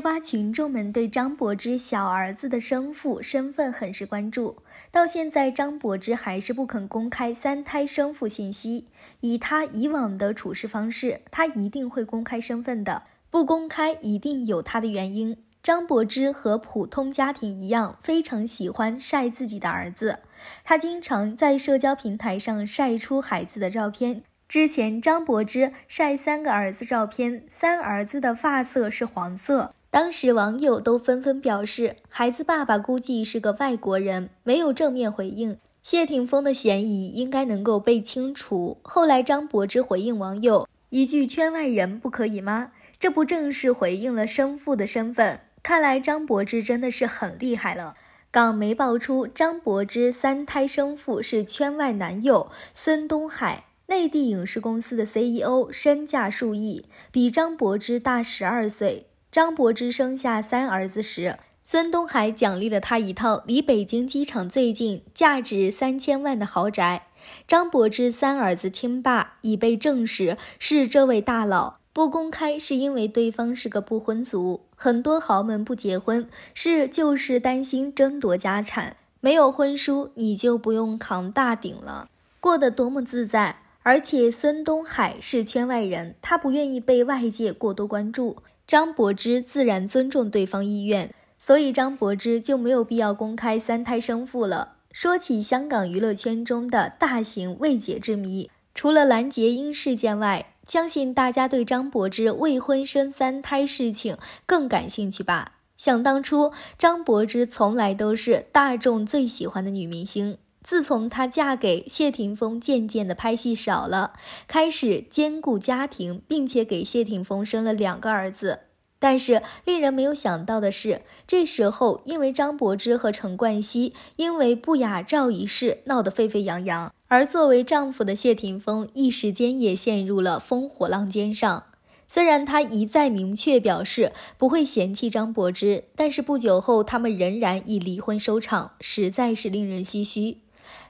发群众们对张柏芝小儿子的生父身份很是关注，到现在张柏芝还是不肯公开三胎生父信息。以他以往的处事方式，他一定会公开身份的，不公开一定有他的原因。张柏芝和普通家庭一样，非常喜欢晒自己的儿子，他经常在社交平台上晒出孩子的照片。之前张柏芝晒三个儿子照片，三儿子的发色是黄色。当时网友都纷纷表示，孩子爸爸估计是个外国人，没有正面回应。谢霆锋的嫌疑应该能够被清除。后来张柏芝回应网友一句：“圈外人不可以吗？”这不正是回应了生父的身份？看来张柏芝真的是很厉害了。港媒爆出张柏芝三胎生父是圈外男友孙东海，内地影视公司的 CEO，身价数亿，比张柏芝大十二岁。张柏芝生下三儿子时，孙东海奖励了他一套离北京机场最近、价值三千万的豪宅。张柏芝三儿子亲爸已被证实是这位大佬，不公开是因为对方是个不婚族。很多豪门不结婚是就是担心争夺家产，没有婚书你就不用扛大顶了，过得多么自在。而且孙东海是圈外人，他不愿意被外界过多关注。张柏芝自然尊重对方意愿，所以张柏芝就没有必要公开三胎生父了。说起香港娱乐圈中的大型未解之谜，除了蓝洁瑛事件外，相信大家对张柏芝未婚生三胎事情更感兴趣吧？想当初，张柏芝从来都是大众最喜欢的女明星。自从她嫁给谢霆锋，渐渐的拍戏少了，开始兼顾家庭，并且给谢霆锋生了两个儿子。但是令人没有想到的是，这时候因为张柏芝和陈冠希因为不雅照一事闹得沸沸扬扬，而作为丈夫的谢霆锋一时间也陷入了风火浪尖上。虽然他一再明确表示不会嫌弃张柏芝，但是不久后他们仍然以离婚收场，实在是令人唏嘘。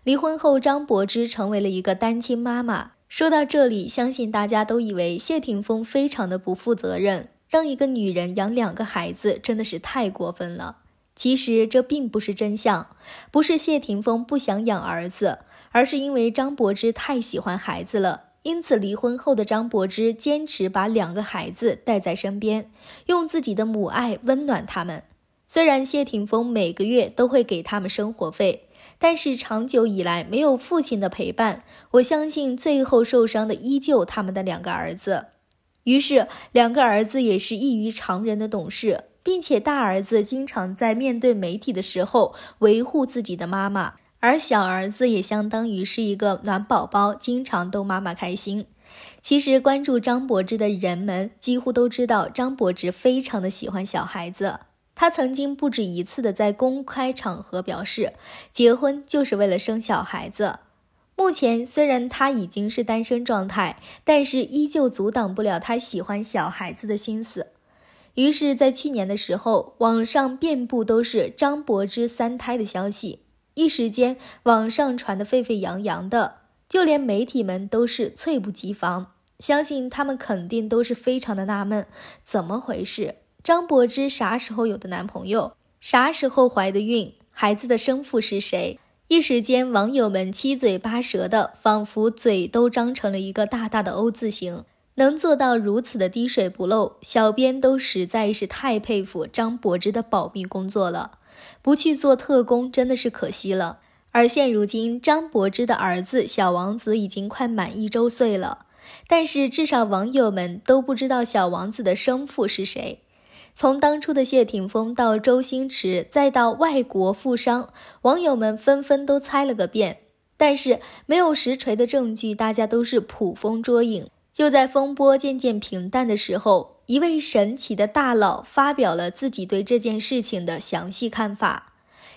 离婚后，张柏芝成为了一个单亲妈妈。说到这里，相信大家都以为谢霆锋非常的不负责任，让一个女人养两个孩子真的是太过分了。其实这并不是真相，不是谢霆锋不想养儿子，而是因为张柏芝太喜欢孩子了，因此离婚后的张柏芝坚持把两个孩子带在身边，用自己的母爱温暖他们。虽然谢霆锋每个月都会给他们生活费。但是长久以来没有父亲的陪伴，我相信最后受伤的依旧他们的两个儿子。于是两个儿子也是异于常人的懂事，并且大儿子经常在面对媒体的时候维护自己的妈妈，而小儿子也相当于是一个暖宝宝，经常逗妈妈开心。其实关注张柏芝的人们几乎都知道，张柏芝非常的喜欢小孩子。他曾经不止一次的在公开场合表示，结婚就是为了生小孩子。目前虽然他已经是单身状态，但是依旧阻挡不了他喜欢小孩子的心思。于是，在去年的时候，网上遍布都是张柏芝三胎的消息，一时间网上传得沸沸扬扬的，就连媒体们都是猝不及防。相信他们肯定都是非常的纳闷，怎么回事？张柏芝啥时候有的男朋友，啥时候怀的孕，孩子的生父是谁？一时间，网友们七嘴八舌的，仿佛嘴都张成了一个大大的 O 字形。能做到如此的滴水不漏，小编都实在是太佩服张柏芝的保密工作了。不去做特工真的是可惜了。而现如今，张柏芝的儿子小王子已经快满一周岁了，但是至少网友们都不知道小王子的生父是谁。从当初的谢霆锋到周星驰，再到外国富商，网友们纷纷都猜了个遍，但是没有实锤的证据，大家都是捕风捉影。就在风波渐渐平淡的时候，一位神奇的大佬发表了自己对这件事情的详细看法。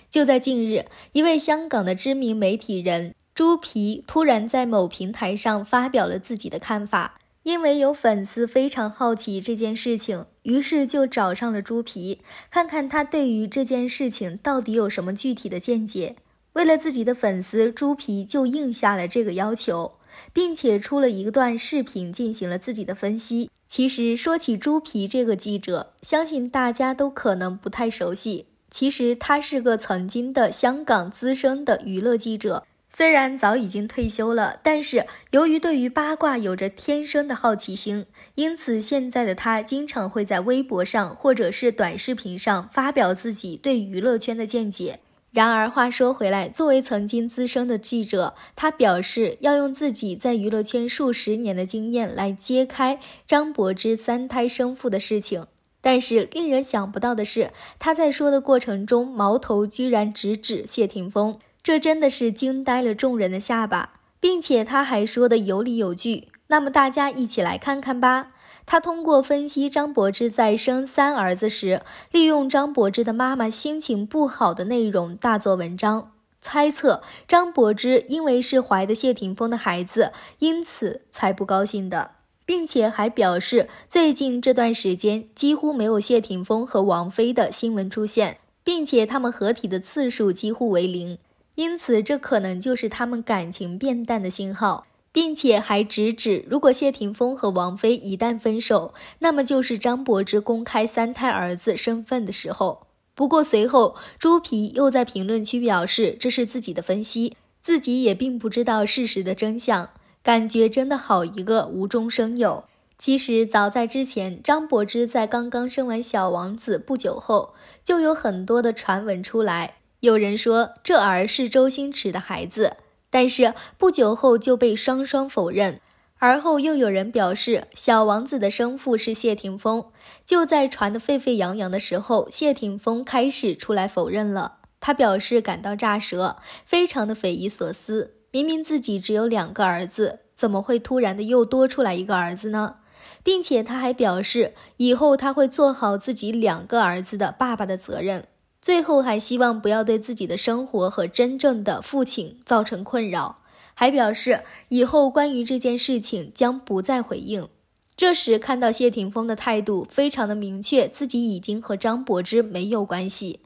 就在近日，一位香港的知名媒体人朱皮突然在某平台上发表了自己的看法。因为有粉丝非常好奇这件事情，于是就找上了猪皮，看看他对于这件事情到底有什么具体的见解。为了自己的粉丝，猪皮就应下了这个要求，并且出了一段视频进行了自己的分析。其实说起猪皮这个记者，相信大家都可能不太熟悉。其实他是个曾经的香港资深的娱乐记者。虽然早已经退休了，但是由于对于八卦有着天生的好奇心，因此现在的他经常会在微博上或者是短视频上发表自己对娱乐圈的见解。然而话说回来，作为曾经资深的记者，他表示要用自己在娱乐圈数十年的经验来揭开张柏芝三胎生父的事情。但是令人想不到的是，他在说的过程中，矛头居然直指谢霆锋。这真的是惊呆了众人的下巴，并且他还说的有理有据。那么大家一起来看看吧。他通过分析张柏芝在生三儿子时，利用张柏芝的妈妈心情不好的内容大做文章，猜测张柏芝因为是怀的谢霆锋的孩子，因此才不高兴的，并且还表示最近这段时间几乎没有谢霆锋和王菲的新闻出现，并且他们合体的次数几乎为零。因此，这可能就是他们感情变淡的信号，并且还直指：如果谢霆锋和王菲一旦分手，那么就是张柏芝公开三胎儿子身份的时候。不过，随后猪皮又在评论区表示，这是自己的分析，自己也并不知道事实的真相，感觉真的好一个无中生有。其实，早在之前，张柏芝在刚刚生完小王子不久后，就有很多的传闻出来。有人说这儿是周星驰的孩子，但是不久后就被双双否认。而后又有人表示小王子的生父是谢霆锋。就在传得沸沸扬扬的时候，谢霆锋开始出来否认了。他表示感到乍舌，非常的匪夷所思。明明自己只有两个儿子，怎么会突然的又多出来一个儿子呢？并且他还表示以后他会做好自己两个儿子的爸爸的责任。最后还希望不要对自己的生活和真正的父亲造成困扰，还表示以后关于这件事情将不再回应。这时看到谢霆锋的态度非常的明确，自己已经和张柏芝没有关系，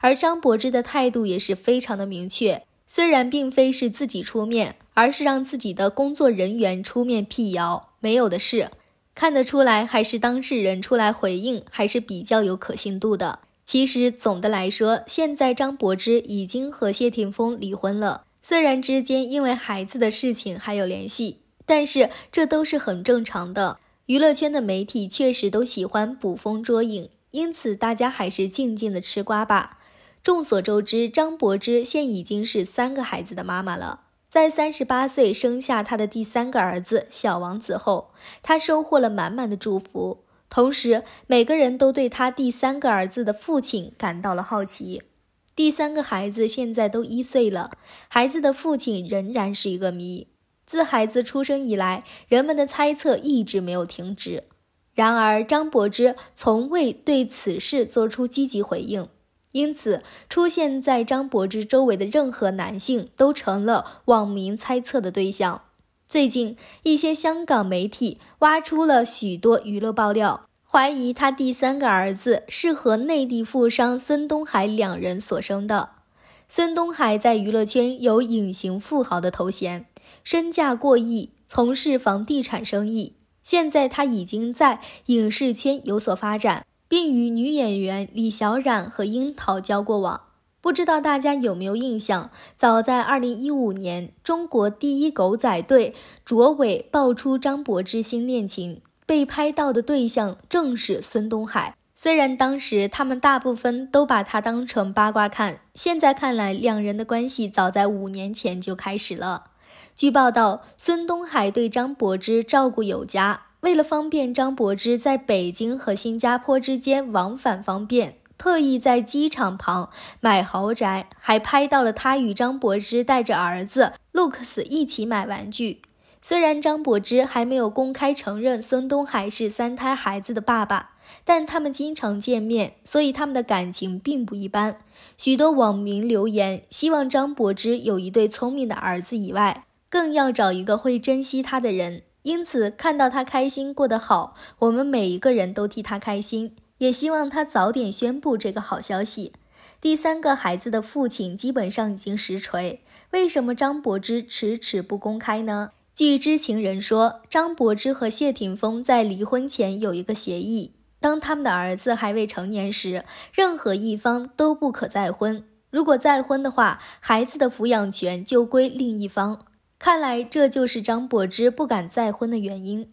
而张柏芝的态度也是非常的明确，虽然并非是自己出面，而是让自己的工作人员出面辟谣，没有的事。看得出来，还是当事人出来回应还是比较有可信度的。其实总的来说，现在张柏芝已经和谢霆锋离婚了。虽然之间因为孩子的事情还有联系，但是这都是很正常的。娱乐圈的媒体确实都喜欢捕风捉影，因此大家还是静静的吃瓜吧。众所周知，张柏芝现已经是三个孩子的妈妈了。在三十八岁生下她的第三个儿子小王子后，她收获了满满的祝福。同时，每个人都对他第三个儿子的父亲感到了好奇。第三个孩子现在都一岁了，孩子的父亲仍然是一个谜。自孩子出生以来，人们的猜测一直没有停止。然而，张柏芝从未对此事做出积极回应，因此出现在张柏芝周围的任何男性都成了网民猜测的对象。最近，一些香港媒体挖出了许多娱乐爆料，怀疑他第三个儿子是和内地富商孙东海两人所生的。孙东海在娱乐圈有“隐形富豪”的头衔，身价过亿，从事房地产生意。现在他已经在影视圈有所发展，并与女演员李小冉和樱桃交过往。不知道大家有没有印象？早在2015年，中国第一狗仔队卓伟爆出张柏芝新恋情，被拍到的对象正是孙东海。虽然当时他们大部分都把他当成八卦看，现在看来，两人的关系早在五年前就开始了。据报道，孙东海对张柏芝照顾有加，为了方便张柏芝在北京和新加坡之间往返方便。特意在机场旁买豪宅，还拍到了他与张柏芝带着儿子 Lucas 一起买玩具。虽然张柏芝还没有公开承认孙东海是三胎孩子的爸爸，但他们经常见面，所以他们的感情并不一般。许多网民留言希望张柏芝有一对聪明的儿子以外，更要找一个会珍惜他的人。因此，看到他开心过得好，我们每一个人都替他开心。也希望他早点宣布这个好消息。第三个孩子的父亲基本上已经实锤，为什么张柏芝迟迟不公开呢？据知情人说，张柏芝和谢霆锋在离婚前有一个协议：当他们的儿子还未成年时，任何一方都不可再婚。如果再婚的话，孩子的抚养权就归另一方。看来这就是张柏芝不敢再婚的原因。